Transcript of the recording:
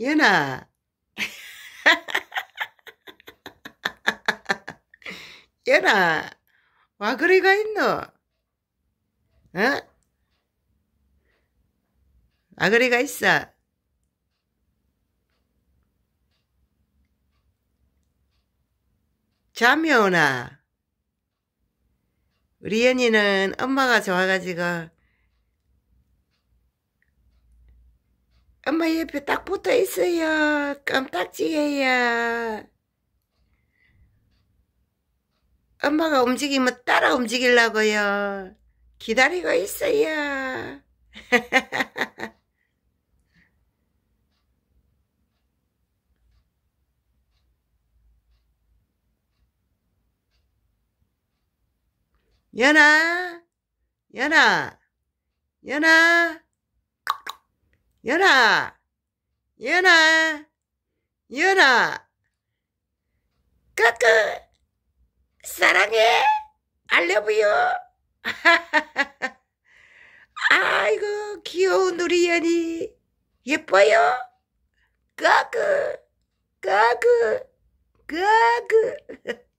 연아 연아 와 그리가 있노 어? 와 그리가 있어 잠이 오나 우리 연이는 엄마가 좋아가지고 엄마 옆에 딱 붙어 있어요. 깜딱지예요. 엄마가 움직이면 따라 움직이려고요. 기다리고 있어요. 연아, 연아, 연아. 연아연아연아 까까! 사랑해! 알려브요! 아이고, 귀여운 우리 연이 예뻐요? 까까! 까까! 까까!